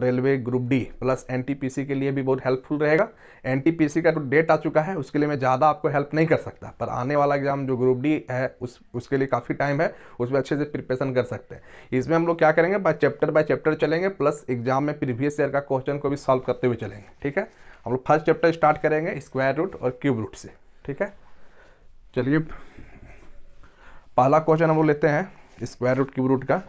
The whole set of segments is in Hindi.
Railway group D plus NTPC के लिए भी बहुत हेल्पफुल रहेगा एनटीपीसी का तो डेट आ चुका है उसके लिए मैं ज़्यादा आपको हेल्प नहीं कर सकता पर आने वाला एग्जाम जो ग्रुप डी है उस उसके लिए काफ़ी टाइम है उसमें अच्छे से प्रिपरेशन कर सकते हैं इसमें हम लोग क्या करेंगे बाय चैप्टर बाय चैप्टर चलेंगे प्लस एग्जाम में प्रीवियस ईयर का क्वेश्चन को भी सॉल्व करते हुए चलेंगे ठीक है हम लोग फर्स्ट चैप्टर स्टार्ट करेंगे स्क्वायर रूट और क्यूब रूट से ठीक है चलिए पहला क्वेश्चन हम लोग लेते हैं स्क्वायर रूट क्यूब रूट का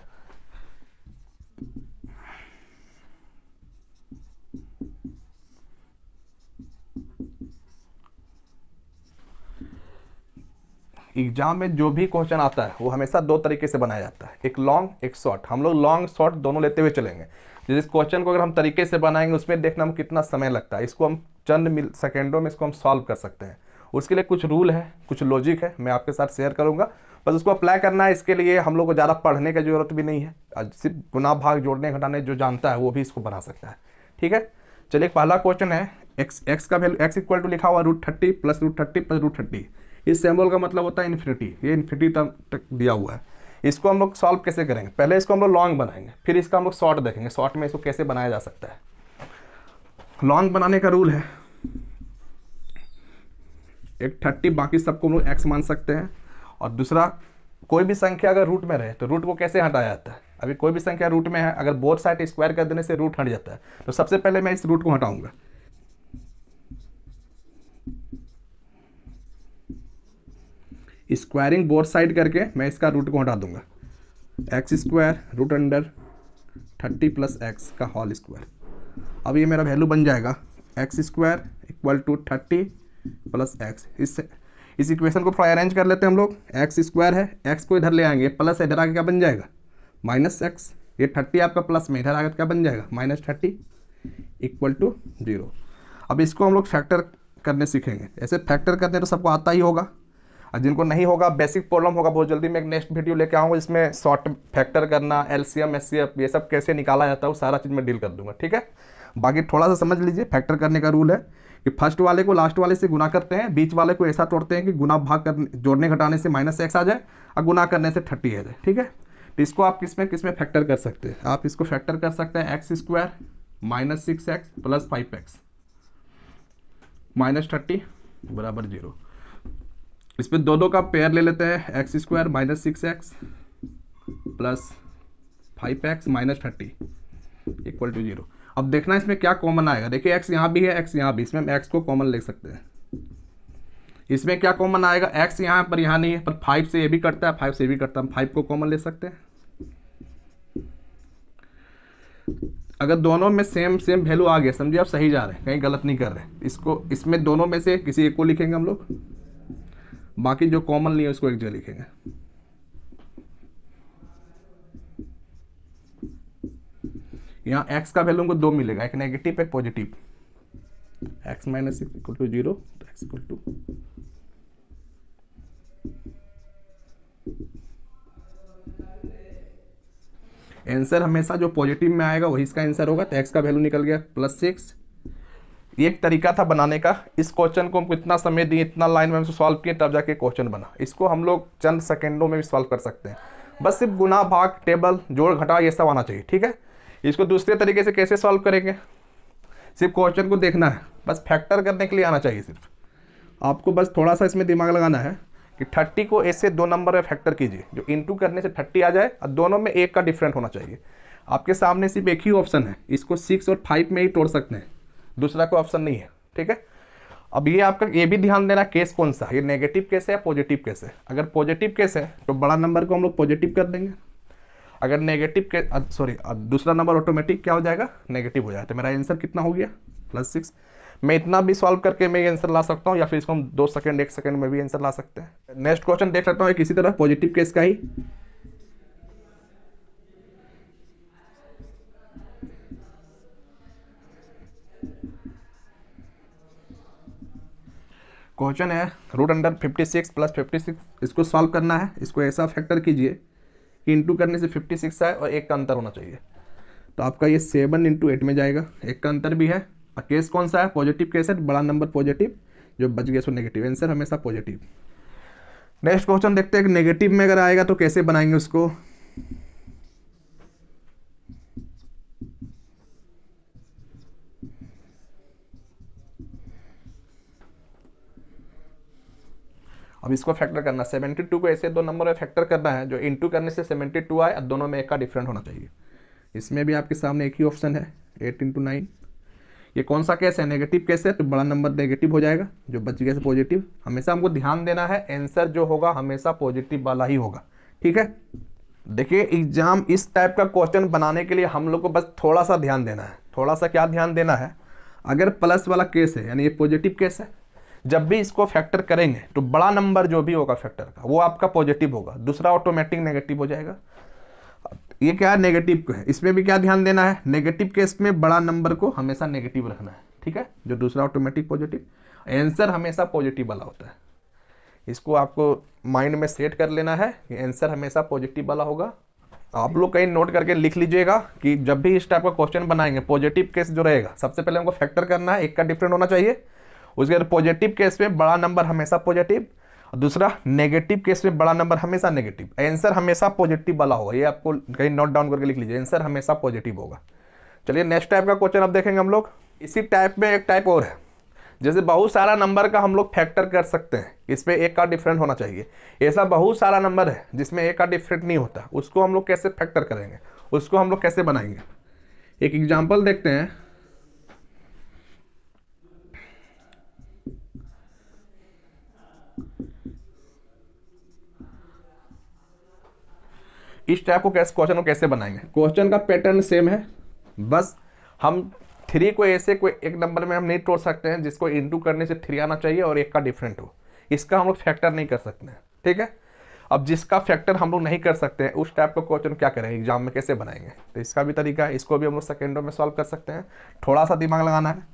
एग्जाम में जो भी क्वेश्चन आता है वो हमेशा दो तरीके से बनाया जाता है एक लॉन्ग एक शॉर्ट हम लोग लॉन्ग शॉर्ट दोनों लेते हुए चलेंगे जिस क्वेश्चन को अगर हम तरीके से बनाएंगे उसमें देखना हम कितना समय लगता है इसको हम चंद मिल सेकेंडों में इसको हम सॉल्व कर सकते हैं उसके लिए कुछ रूल है कुछ लॉजिक है मैं आपके साथ शेयर करूंगा बस उसको अप्लाई करना है इसके लिए हम लोग को ज़्यादा पढ़ने की जरूरत भी नहीं है सिर्फ गुना भाग जोड़ने घटाने जो जानता है वो भी इसको बना सकता है ठीक है चलिए पहला क्वेश्चन है एक्स एक्स का वैल्यू एक्स इक्वल टू लिखा हुआ root thirty plus root thirty plus root thirty इस सिम्बल का मतलब होता है इन्फिनिटी ये इन्फिनिटी तक दिया हुआ है इसको हम लोग सॉल्व कैसे करेंगे पहले इसको हम लोग लॉन्ग बनाएंगे फिर इसका हम लोग शॉर्ट देखेंगे शॉर्ट में इसको कैसे बनाया जा सकता है लॉन्ग बनाने का रूल है एक थर्टी बाकी सबको हम लोग एक्स मान सकते हैं और दूसरा कोई भी संख्या अगर रूट में रहे तो रूट को कैसे हटाया जाता है अभी कोई भी संख्या रूट में है अगर बोथ साइड स्क्वायर कर देने से रूट हट जाता है तो सबसे पहले मैं इस रूट को हटाऊंगा स्क्वायरिंग बोर्ड साइड करके मैं इसका रूट को हटा दूंगा X square root under thirty plus X का होल स्क्वायर अब ये मेरा वैल्यू बन जाएगा x square equal to thirty plus X इससे इस इक्वेशन को थोड़ा अरेंज कर लेते हैं हम लोग एक्स स्क्वायर है एक्स को इधर ले आएंगे प्लस इधर आगे क्या बन जाएगा माइनस एक्स ये थर्टी आपका प्लस में इधर आगे क्या बन जाएगा minus thirty equal to zero अब इसको हम लोग फैक्टर करने सीखेंगे ऐसे फैक्टर करने तो सबको आता ही होगा जिनको नहीं होगा बेसिक प्रॉब्लम होगा बहुत जल्दी मैं एक नेक्स्ट वीडियो लेके आऊँगा जिसमें शॉर्ट फैक्टर करना L C M S C F ये सब कैसे निकाला जाता है वो सारा चीज़ मैं डील कर दूंगा ठीक है बाकी थोड़ा सा समझ लीजिए फैक्टर करने का रूल है कि फर्स्ट वाले को लास्ट वाले से गुना करते हैं बीच वाले को ऐसा तोड़ते हैं कि गुना भाग कर जोड़ने घटाने से माइनस एक्स आ जाए और गुना करने से थर्टी आ जाए ठीक है तो इसको आप किस में किस में फैक्टर कर सकते हैं आप इसको फैक्टर कर सकते हैं X square minus six X plus five X minus thirty बराबर जीरो इसमें दोनों का पेयर ले लेते हैं X square minus six X plus five X minus thirty equal to zero अब देखना इसमें क्या कॉमन आएगा देखिए एक्स यहाँ भी है एक्स यहाँ भी इसमें हम एक्स को कॉमन ले सकते हैं इसमें क्या कॉमन आएगा एक्स यहाँ पर यहाँ नहीं है पर फाइव से ये भी कटता है फाइव से भी कटता है हम फाइव को कॉमन ले सकते हैं अगर दोनों में सेम सेम वैल्यू आ गया समझिए आप सही जा रहे हैं कहीं गलत नहीं कर रहे इसको इसमें दोनों में से किसी एक को लिखेंगे हम लोग बाकी जो कॉमन नहीं है उसको एक जगह लिखेंगे यहाँ x का वैल्यू हमको दो मिलेगा एक नेगेटिव एक positive x minus six equal to zero तो x इक्वल टू आंसर हमेशा जो पॉजिटिव में आएगा वही इसका आंसर होगा तो एक्स का वैल्यू निकल गया प्लस सिक्स ये एक तरीका था बनाने का इस क्वेश्चन को हमको इतना समय दिए इतना लाइन में हम सॉल्व किए तब जाके क्वेश्चन बना इसको हम लोग चंद सेकेंडों में भी सॉल्व कर सकते हैं बस सिर्फ गुना भाग टेबल जोड़ घटा ये सब आना चाहिए ठीक है इसको दूसरे तरीके से कैसे सॉल्व करेंगे सिर्फ क्वेश्चन को देखना है बस फैक्टर करने के लिए आना चाहिए सिर्फ आपको बस थोड़ा सा इसमें दिमाग लगाना है कि थर्टी को ऐसे दो नंबर में फैक्टर कीजिए जो इंटू करने से थर्टी आ जाए और दोनों में एक का डिफरेंट होना चाहिए आपके सामने सिर्फ एक ही ऑप्शन है इसको सिक्स और फाइव में ही तोड़ सकते हैं दूसरा कोई ऑप्शन नहीं है ठीक है अब ये आपका ये भी ध्यान देना केस कौन सा ये नेगेटिव केस है या पॉजिटिव केस है अगर पॉजिटिव केस है तो बड़ा नंबर को हम लोग पॉजिटिव कर देंगे अगर नेगेटिव के सॉरी दूसरा नंबर ऑटोमेटिक क्या हो जाएगा नेगेटिव हो जाएगा तो मेरा आंसर कितना हो गया प्लस सिक्स मैं इतना भी सॉल्व करके मैं आंसर ला सकता हूँ या फिर इसको हम दो सेकंड एक सेकंड में भी आंसर ला सकते हैं नेक्स्ट क्वेश्चन देख सकता हूँ किसी तरह पॉजिटिव केस का ही क्वेश्चन है root under fifty six plus fifty six इसको सॉल्व करना है इसको ऐसा फैक्टर कीजिए कि इंटू करने से फिफ्टी सिक्स आए और एक का अंतर होना चाहिए तो आपका ये सेवन इंटू एट में जाएगा एक का अंतर भी है और केस कौन सा है पॉजिटिव केस है बड़ा नंबर पॉजिटिव जो बच गया सो नेगेटिव आंसर हमेशा पॉजिटिव नेक्स्ट क्वेश्चन देखते हैं कि नेगेटिव में अगर आएगा तो कैसे बनाएंगे उसको अब इसको फैक्टर करना सेवेंटी टू को ऐसे दो नंबर में फैक्टर करना है जो टू करने से सेवेंटी टू आए दोनों में एक का डिफरेंट होना चाहिए इसमें भी आपके सामने एक ही ऑप्शन है एट इंटू नाइन ये कौन सा केस है नेगेटिव केस है तो बड़ा नंबर नेगेटिव हो जाएगा जो बच गया से पॉजिटिव हमेशा हमको ध्यान देना है आंसर जो होगा हमेशा पॉजिटिव वाला ही होगा ठीक है देखिए एग्जाम इस टाइप का क्वेश्चन बनाने के लिए हम लोग को बस थोड़ा सा ध्यान देना है थोड़ा सा क्या ध्यान देना है अगर प्लस वाला केस है यानी ये पॉजिटिव केस है जब भी इसको फैक्टर करेंगे तो बड़ा नंबर जो भी होगा फैक्टर का वो आपका पॉजिटिव होगा दूसरा ऑटोमेटिक नेगेटिव हो जाएगा ये क्या है नेगेटिव है इसमें भी क्या ध्यान देना है नेगेटिव केस में बड़ा नंबर को हमेशा नेगेटिव रखना है ठीक है जो दूसरा ऑटोमेटिक पॉजिटिव आंसर हमेशा पॉजिटिव वाला होता है इसको आपको माइंड में सेट कर लेना है कि आंसर हमेशा पॉजिटिव वाला होगा आप लोग कहीं नोट करके लिख लीजिएगा कि जब भी इस टाइप का क्वेश्चन बनाएंगे पॉजिटिव केस जो रहेगा सबसे पहले हमको फैक्टर करना है एक का डिफरेंट होना चाहिए उसके बाद पॉजिटिव केस में बड़ा नंबर हमेशा पॉजिटिव और दूसरा नेगेटिव केस में बड़ा नंबर हमेशा नेगेटिव आंसर हमेशा पॉजिटिव वाला होगा ये आपको कहीं नोट डाउन करके लिख लीजिए आंसर हमेशा पॉजिटिव होगा चलिए नेक्स्ट टाइप का क्वेश्चन अब देखेंगे हम लोग इसी टाइप में एक टाइप और है जैसे बहुत सारा नंबर का हम लोग फैक्टर कर सकते हैं इसमें एक का डिफरेंट होना चाहिए ऐसा बहुत सारा नंबर है जिसमें एक का डिफरेंट नहीं होता उसको हम लोग कैसे फैक्टर करेंगे उसको हम लोग कैसे बनाएंगे एक एग्जाम्पल देखते हैं इस टाइप को कैसे क्वेश्चन को कैसे बनाएंगे क्वेश्चन का पैटर्न सेम है बस हम थ्री को ऐसे कोई एक नंबर में हम नहीं तोड़ सकते हैं जिसको इंटू करने से थ्री आना चाहिए और एक का डिफरेंट हो इसका हम लोग फैक्टर नहीं कर सकते हैं ठीक है अब जिसका फैक्टर हम लोग नहीं कर सकते हैं उस टाइप का क्वेश्चन क्या करेंगे एग्जाम में कैसे बनाएंगे तो इसका भी तरीका है इसको भी हम लोग सेकेंडों में सॉल्व कर सकते हैं थोड़ा सा दिमाग लगाना है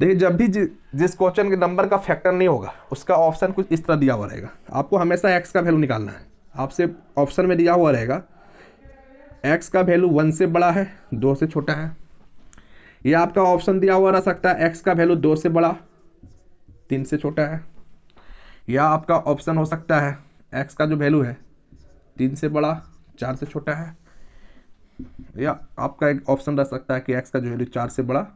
देखिए जब भी जिस क्वेश्चन के नंबर का फैक्टर नहीं होगा उसका ऑप्शन कुछ इस तरह दिया हुआ रहेगा आपको हमेशा एक्स का वैल्यू निकालना है आपसे ऑप्शन में दिया हुआ रहेगा एक्स का वैल्यू वन से बड़ा है दो से छोटा है या आपका ऑप्शन दिया हुआ रह सकता है एक्स का वैल्यू दो से बड़ा तीन से छोटा है या आपका ऑप्शन हो सकता है एक्स का जो वैल्यू है तीन से बड़ा चार से छोटा है या आपका एक ऑप्शन रह सकता है कि एक्स का जो वैल्यू चार से बड़ा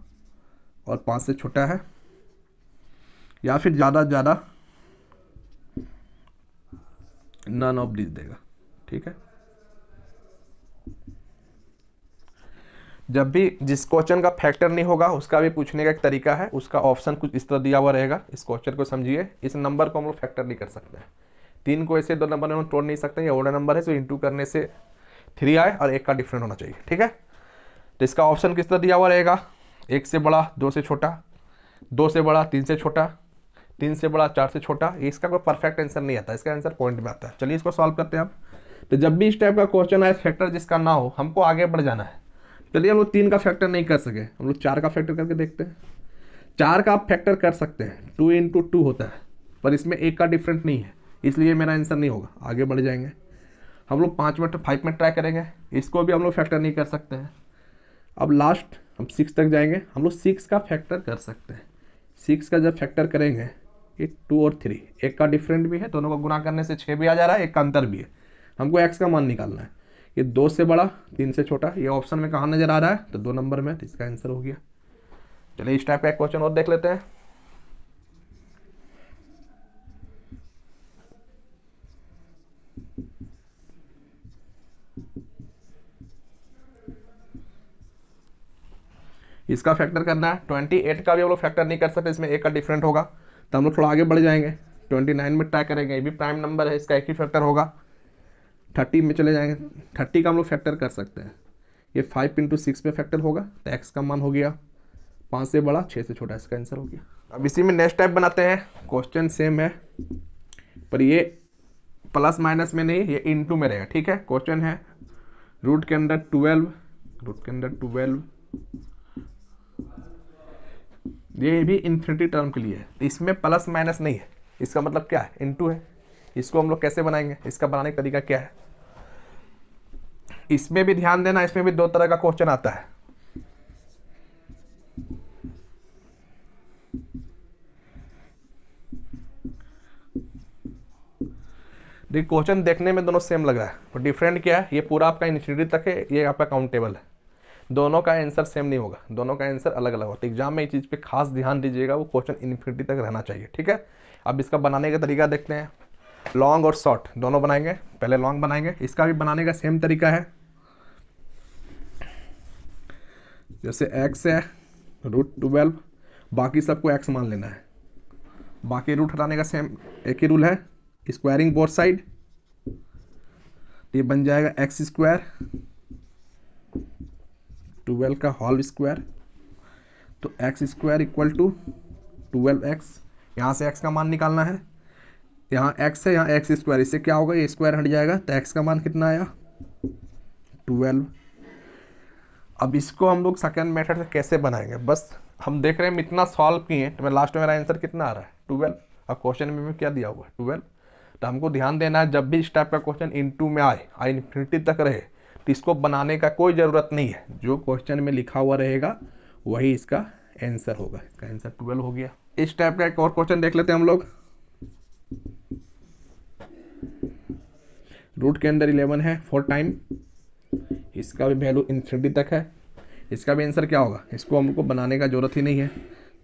और पाँच से छोटा है या फिर ज़्यादा ज़्यादा नन ऑफ दिस देगा ठीक है जब भी जिस क्वेश्चन का फैक्टर नहीं होगा उसका भी पूछने का एक तरीका है उसका ऑप्शन कुछ इस तरह दिया हुआ रहेगा इस क्वेश्चन को समझिए इस नंबर को हम लोग फैक्टर नहीं कर सकते हैं तीन को ऐसे दो नंबर में तोड़ नहीं सकते ये ओडा नंबर है तो इंटू करने से थ्री आए और एक का डिफरेंट होना चाहिए ठीक है तो इसका ऑप्शन किस तरह दिया हुआ रहेगा एक से बड़ा दो से छोटा दो से बड़ा तीन से छोटा तीन से बड़ा चार से छोटा इसका कोई परफेक्ट आंसर नहीं आता इसका आंसर पॉइंट में आता है चलिए इसको सॉल्व करते हैं आप तो जब भी इस टाइप का क्वेश्चन आए फैक्टर जिसका ना हो हमको आगे बढ़ जाना है चलिए हम लोग तीन का फैक्टर नहीं कर सके हम लोग चार का फैक्टर करके देखते हैं चार का आप फैक्टर कर सकते हैं टू इंटू टू होता है पर इसमें एक का डिफरेंट नहीं है इसलिए मेरा आंसर नहीं होगा आगे बढ़ जाएंगे हम लोग पाँच में फाइव में ट्राई करेंगे इसको भी हम लोग फैक्टर नहीं कर सकते हैं अब लास्ट हम सिक्स तक जाएंगे हम लोग सिक्स का फैक्टर कर सकते हैं सिक्स का जब फैक्टर करेंगे ये टू और थ्री एक का डिफरेंट भी है दोनों को गुना करने से छः भी आ जा रहा है एक का अंतर भी है हमको एक्स का मान निकालना है ये दो से बड़ा तीन से छोटा ये ऑप्शन में कहाँ नज़र आ रहा है तो दो नंबर में तो इसका आंसर हो गया चलिए इस टाइप का एक क्वेश्चन और देख लेते हैं इसका फैक्टर करना है 28 का भी हम लोग फैक्टर नहीं कर सकते इसमें एक का डिफरेंट होगा तो हम लोग थोड़ा आगे बढ़ जाएंगे ट्वेंटी नाइन में ट्राई करेंगे ये भी प्राइम नंबर है इसका एक ही फैक्टर होगा थर्टी में चले जाएंगे थर्टी का हम लोग फैक्टर कर सकते हैं ये फाइव इंटू सिक्स में फैक्टर होगा तो एक्स का मान हो गया पाँच से बड़ा छः से छोटा इसका आंसर हो गया अब इसी में नेक्स्ट टाइप बनाते हैं क्वेश्चन सेम है पर ये प्लस माइनस में नहीं ये इंटू में रहेगा ठीक है क्वेश्चन है रूट के अंदर ट्वेल्व रूट के अंदर ट्वेल्व ये भी इन्फिनिटी टर्म के लिए है इसमें प्लस माइनस नहीं है इसका मतलब क्या है इनटू है इसको हम लोग कैसे बनाएंगे इसका बनाने का तरीका क्या है इसमें भी ध्यान देना इसमें भी दो तरह का क्वेश्चन आता है देखिए क्वेश्चन देखने में दोनों सेम लग रहा है पर डिफरेंट क्या है ये पूरा आपका इन्फिनिटी तक है ये आपका काउंटेबल है दोनों का आंसर सेम नहीं होगा दोनों का आंसर अलग अलग होता है एग्जाम में इस चीज़ पे खास ध्यान दीजिएगा वो क्वेश्चन इन्फिनिटी तक रहना चाहिए ठीक है अब इसका बनाने का तरीका देखते हैं लॉन्ग और शॉर्ट दोनों बनाएंगे पहले लॉन्ग बनाएंगे इसका भी बनाने का सेम तरीका है जैसे एक्स है रूट ट्वेल्व बाकी सबको एक्स मान लेना है बाकी रूट हटाने का सेम एक ही रूल है स्क्वायरिंग बोर्ड साइड तो ये बन जाएगा एक्स स्क्वायर ट्वेल्व का हॉल स्क्वायर तो x square equal to twelve x यहाँ से एक्स का मान निकालना है यहाँ एक्स है यहाँ एक्स स्क्वायर इससे क्या होगा ये स्क्वायर हट जाएगा तो एक्स का मान कितना आया ट्वेल्व अब इसको हम लोग सेकेंड मेथड से कैसे बनाएंगे बस हम देख रहे हैं इतना सॉल्व किए तो मैं लास्ट में मेरा आंसर कितना आ रहा है ट्वेल्व और क्वेश्चन में क्या दिया हुआ है ट्वेल्व तो हमको ध्यान देना है जब भी इस टाइप का क्वेश्चन इन में आए आई इन्फिनिटी तक रहे तो इसको बनाने का कोई ज़रूरत नहीं है जो क्वेश्चन में लिखा हुआ रहेगा वही इसका आंसर होगा इसका आंसर ट्वेल्व हो गया इस टाइप का एक और क्वेश्चन देख लेते हैं हम लोग रूट के अंदर इलेवन है फोर टाइम इसका भी वैल्यू इन्फिनिटी तक है इसका भी आंसर क्या होगा इसको हमको बनाने का जरूरत ही नहीं है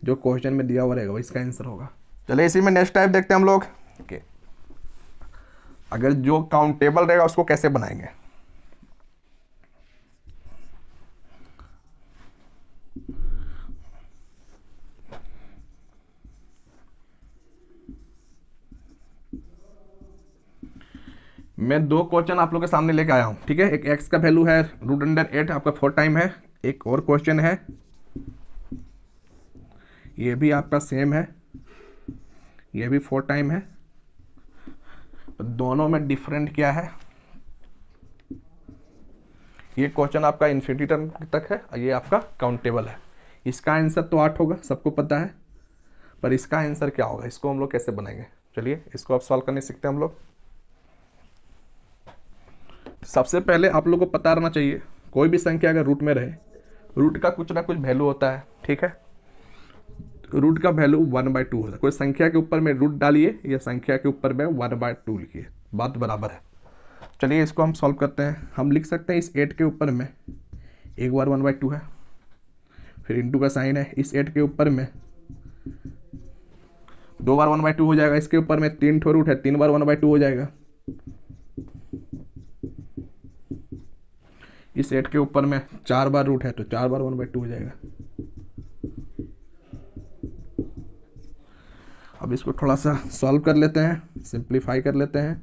जो क्वेश्चन में दिया हुआ रहेगा वही इसका आंसर होगा चले इसी में नेक्स्ट टाइप देखते हैं हम लोग ओके okay. अगर जो काउंटेबल रहेगा उसको कैसे बनाएंगे मैं दो क्वेश्चन आप लोग के सामने लेके आया हूँ ठीक है एक एक्स का वैल्यू है रूट अंडर एट आपका फोर टाइम है एक और क्वेश्चन है ये भी आपका सेम है ये भी फोर टाइम है तो दोनों में डिफरेंट क्या है ये क्वेश्चन आपका इन्फिनिटी टर्म तक है ये आपका काउंटेबल है इसका आंसर तो आठ होगा सबको पता है पर इसका आंसर क्या होगा इसको हम लोग कैसे बनाएंगे चलिए इसको आप सॉल्व करने सीखते हैं हम लोग सबसे पहले आप लोगों को पता रहना चाहिए कोई भी संख्या अगर रूट में रहे रूट का कुछ ना कुछ वैल्यू होता है ठीक है रूट का वैल्यू वन बाय टू होता है कोई संख्या के ऊपर में रूट डालिए या संख्या के ऊपर में वन बाय टू लिखिए बात बराबर है चलिए इसको हम सॉल्व करते हैं हम लिख सकते हैं इस एट के ऊपर में एक बार वन बाई टू है फिर इंटू का साइन है इस एट के ऊपर में दो बार वन बाई टू हो जाएगा इसके ऊपर में तीन ठो रूट है तीन बार वन बाई टू हो जाएगा इस एट के ऊपर में चार बार रूट है तो चार बार वन बाई टू हो जाएगा अब इसको थोड़ा सा सॉल्व कर लेते हैं सिंप्लीफाई कर लेते हैं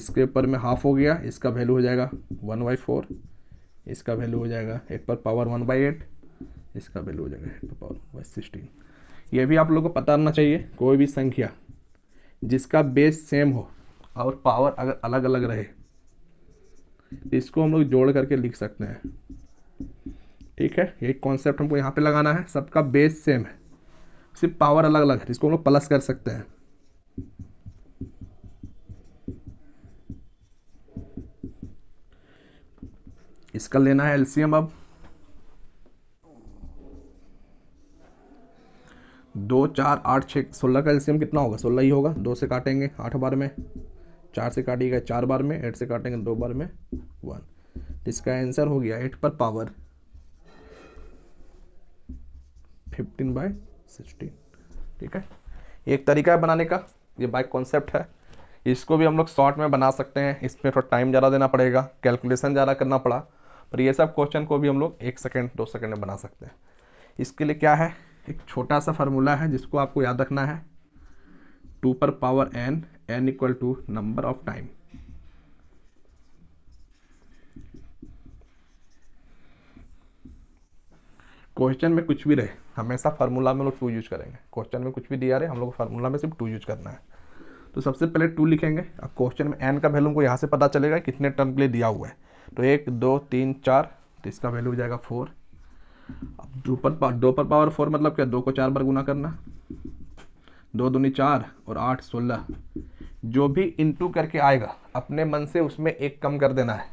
इसके ऊपर में हाफ हो गया इसका वैल्यू हो जाएगा वन बाई फोर इसका वैल्यू हो जाएगा एट पर पावर वन बाई एट इसका वैल्यू हो जाएगा एट पर पावर वन बाई सिक्सटीन ये भी आप लोगों को पता रहना चाहिए कोई भी संख्या जिसका बेस सेम हो और पावर अगर अलग अलग रहे इसको हम लोग जोड़ करके लिख सकते हैं ठीक है एक कॉन्सेप्ट हमको यहाँ पे लगाना है सबका बेस सेम है सिर्फ पावर अलग अलग है इसको हम लोग प्लस कर सकते हैं इसका लेना है एलसीएम अब दो चार आठ छः सोलह का एलसीएम कितना होगा सोलह ही होगा दो से काटेंगे आठ बार में चार से काटिएगा चार बार में एट से काटेंगे दो बार में वन इसका आंसर हो गया एट पर पावर फिफ्टीन बाय सिक्सटीन ठीक है एक तरीका है बनाने का ये बाइक कॉन्सेप्ट है इसको भी हम लोग शॉर्ट में बना सकते हैं इसमें थोड़ा टाइम ज़्यादा देना पड़ेगा कैलकुलेशन ज़्यादा करना पड़ा पर ये सब क्वेश्चन को भी हम लोग एक सेकेंड दो सेकेंड में बना सकते हैं इसके लिए क्या है एक छोटा सा फार्मूला है जिसको आपको याद रखना है टू पर power n n equal to number of time question में कुछ भी रहे हमेशा फार्मूला में लोग टू यूज करेंगे क्वेश्चन में कुछ भी दिया रहे हम लोग को फार्मूला में सिर्फ टू यूज करना है तो सबसे पहले टू लिखेंगे अब क्वेश्चन में एन का वैल्यू हमको यहाँ से पता चलेगा कितने टर्म के लिए दिया हुआ है तो एक दो तीन चार तो इसका वैल्यू हो जाएगा फोर अब दो पर दो पर पावर फोर मतलब क्या दो को चार बार गुना करना दो दूनी चार और आठ सोलह जो भी इंटू करके आएगा अपने मन से उसमें एक कम कर देना है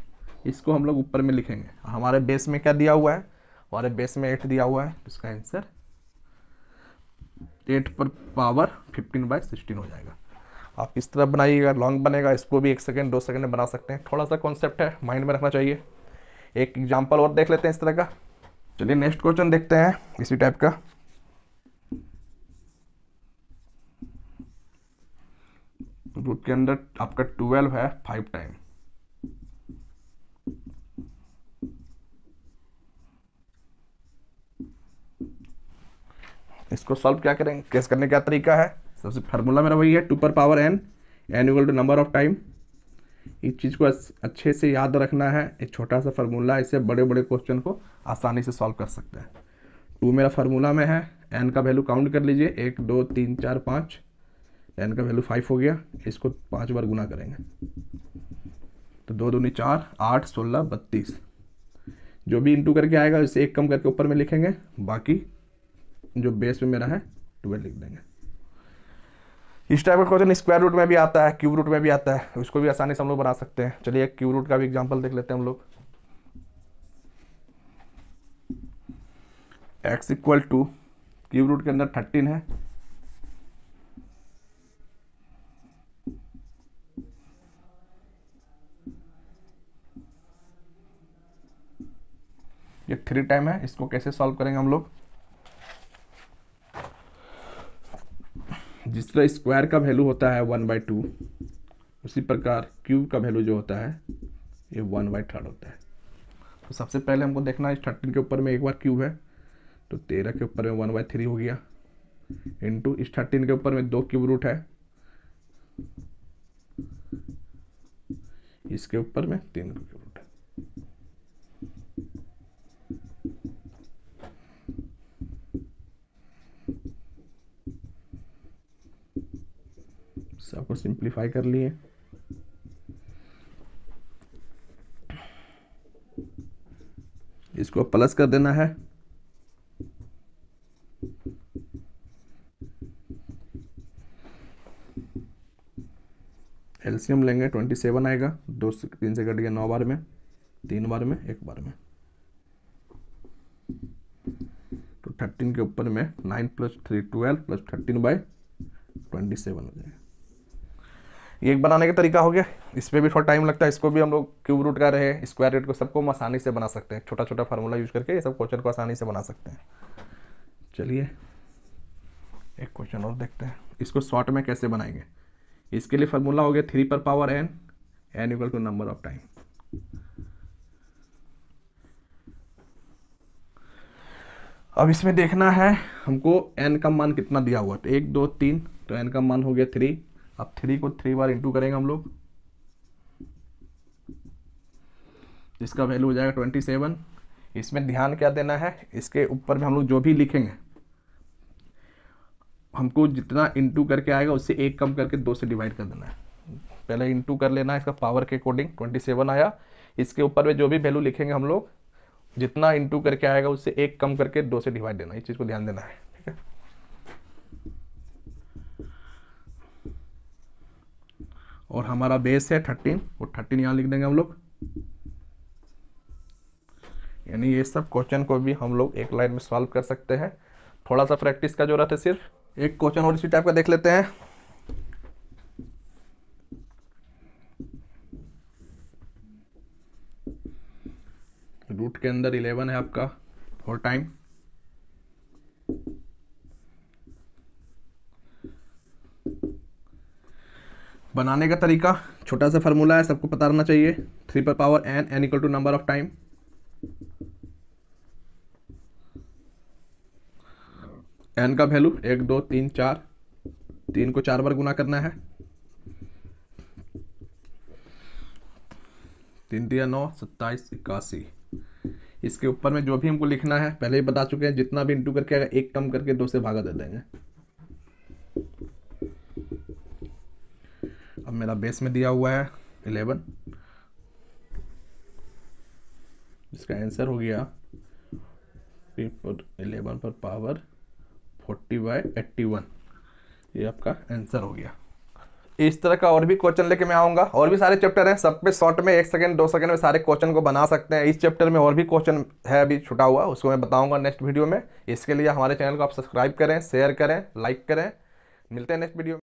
इसको हम लोग ऊपर में लिखेंगे हमारे बेस में क्या दिया हुआ है और बेस में एट दिया हुआ है इसका आंसर एट पर पावर फिफ्टीन बाई सिक्सटीन हो जाएगा आप इस तरह बनाइएगा लॉन्ग बनेगा इसको भी एक सेकेंड दो सेकेंड में बना सकते हैं थोड़ा सा कॉन्सेप्ट है माइंड में रखना चाहिए एक एग्जाम्पल और देख लेते हैं इस तरह का चलिए नेक्स्ट क्वेश्चन देखते हैं इसी टाइप का रूट के अंदर आपका ट्वेल्व है फाइव टाइम इसको सॉल्व क्या करेंगे केस करने का तरीका है सबसे फार्मूला मेरा वही है टू पर power n n equal to number of time इस चीज़ को अच्छे से याद रखना है एक छोटा सा फार्मूला इससे बड़े बड़े क्वेश्चन को आसानी से सॉल्व कर सकते हैं टू मेरा फार्मूला में है एन का वैल्यू काउंट कर लीजिए एक दो तीन चार पाँच एन का वैल्यू फाइव हो गया इसको पाँच बार गुना करेंगे तो दो दूनी चार आठ सोलह बत्तीस जो भी इंटू करके आएगा उसे एक कम करके ऊपर में लिखेंगे बाकी जो बेस में मेरा है ट्वेल्व लिख देंगे इस टाइप का क्वेश्चन स्क्वायर रूट में भी आता है क्यूब रूट में भी आता है उसको भी आसानी से हम लोग बना सकते हैं चलिए क्यूब रूट का भी एग्जाम्पल देख लेते हैं हम लोग x equal to cube root के अंदर थर्टीन है ये थ्री टाइम है इसको कैसे सॉल्व करेंगे हम लोग तरह स्क्वायर का वैल्यू होता है वन बाई टू उसी प्रकार क्यूब का वैल्यू जो होता है ये वन बाई थर्ड होता है तो सबसे पहले हमको देखना है थर्टीन के ऊपर में एक बार क्यूब है तो तेरह के ऊपर में वन बाई थ्री हो गया इंटू इस थर्टीन के ऊपर में दो क्यूब रूट है इसके ऊपर में तीन क्यूब आपको सिंप्लीफाई कर लिए इसको प्लस कर देना है एल्सियम लेंगे ट्वेंटी सेवन आएगा दो से तीन से कट गया नौ बार में तीन बार में एक बार में तो थर्टीन के ऊपर में nine plus three twelve plus thirteen by twenty seven हो जाएगा ये एक बनाने का तरीका हो गया इस पर भी थोड़ा टाइम लगता है इसको भी हम लोग क्यूब रूट का रहे स्क्वायर रूट को सबको हम आसानी से बना सकते हैं छोटा छोटा फार्मूला यूज करके ये सब क्वेश्चन को आसानी से बना सकते हैं चलिए एक क्वेश्चन और देखते हैं इसको शॉर्ट में कैसे बनाएंगे इसके लिए फार्मूला हो गया थ्री पर power n n equal to number of time अब इसमें देखना है हमको एन का मान कितना दिया हुआ तो एक दो तीन तो एन का मान हो गया थ्री अब थ्री को थ्री बार इंटू करेंगे हम लोग इसका वैल्यू हो जाएगा ट्वेंटी सेवन इसमें ध्यान क्या देना है इसके ऊपर में हम लोग जो भी लिखेंगे हमको जितना इंटू करके आएगा उससे एक कम करके दो से डिवाइड कर देना है पहले इंटू कर लेना है इसका पावर के अकॉर्डिंग ट्वेंटी सेवन आया इसके ऊपर में जो भी वैल्यू लिखेंगे हम लोग जितना इंटू करके आएगा उससे एक कम करके दो से डिवाइड देना इस चीज़ को ध्यान देना है और हमारा बेस है थर्टीन वो थर्टीन यहाँ लिख देंगे हम लोग यानी ये सब क्वेश्चन को भी हम लोग एक लाइन में सॉल्व कर सकते हैं थोड़ा सा प्रैक्टिस का जो रहता है सिर्फ एक क्वेश्चन और इसी टाइप का देख लेते हैं रूट के अंदर इलेवन है आपका फोर टाइम बनाने का तरीका छोटा सा फार्मूला है सबको पता रहना चाहिए थ्री पर power n n equal to number of time n का वैल्यू एक दो तीन चार तीन को चार बार गुना करना है तीन दिया नौ सत्ताईस इक्यासी इसके ऊपर में जो भी हमको लिखना है पहले ही बता चुके हैं जितना भी इंटू करके अगर एक कम करके दो से भागा दे देंगे अब मेरा बेस में दिया हुआ है इलेवन इसका आंसर हो गया इलेवन पर power forty by eighty one ये आपका आंसर हो गया इस तरह का और भी क्वेश्चन लेके मैं आऊँगा और भी सारे चैप्टर हैं सब पे शॉर्ट में एक सेकंड दो सेकंड में सारे क्वेश्चन को बना सकते हैं इस चैप्टर में और भी क्वेश्चन है अभी छुटा हुआ उसको मैं बताऊंगा नेक्स्ट वीडियो में इसके लिए हमारे चैनल को आप सब्सक्राइब करें शेयर करें लाइक करें मिलते हैं नेक्स्ट वीडियो में